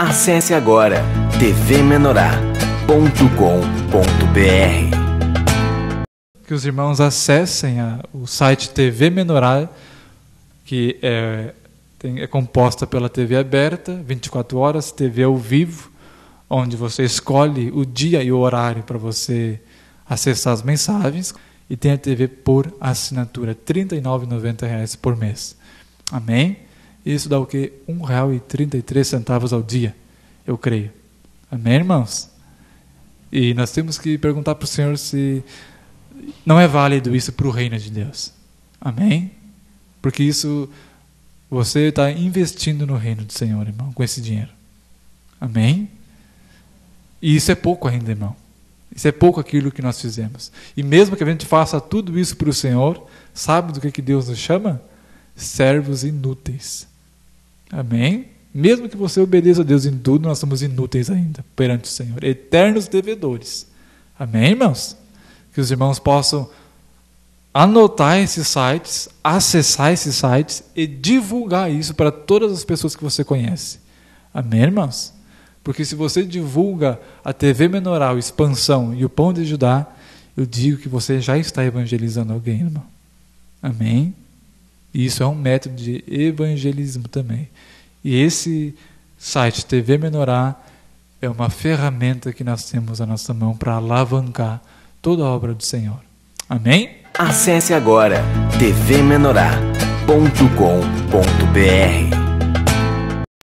Acesse agora tvmenorá.com.br. Que os irmãos acessem a, o site TV Menorá, que é, tem, é composta pela TV aberta, 24 horas, TV ao vivo, onde você escolhe o dia e o horário para você acessar as mensagens, e tem a TV por assinatura, R$ 39,90 por mês. Amém? Isso dá o quê? R$ 1,33 ao dia, eu creio. Amém, irmãos? E nós temos que perguntar para o Senhor se não é válido isso para o reino de Deus. Amém? Porque isso você está investindo no reino do Senhor, irmão, com esse dinheiro. Amém? E isso é pouco ainda, irmão. Isso é pouco aquilo que nós fizemos. E mesmo que a gente faça tudo isso para o Senhor, sabe do que, que Deus nos chama? Servos inúteis. Amém? Mesmo que você obedeça a Deus em tudo, nós somos inúteis ainda perante o Senhor, eternos devedores. Amém, irmãos? Que os irmãos possam anotar esses sites, acessar esses sites e divulgar isso para todas as pessoas que você conhece. Amém, irmãos? Porque se você divulga a TV Menoral, Expansão e o Pão de Judá, eu digo que você já está evangelizando alguém, irmão. Amém? E isso é um método de evangelismo também. E esse site TV Menorá é uma ferramenta que nós temos à nossa mão para alavancar toda a obra do Senhor. Amém? Acesse agora tvmenorá.com.br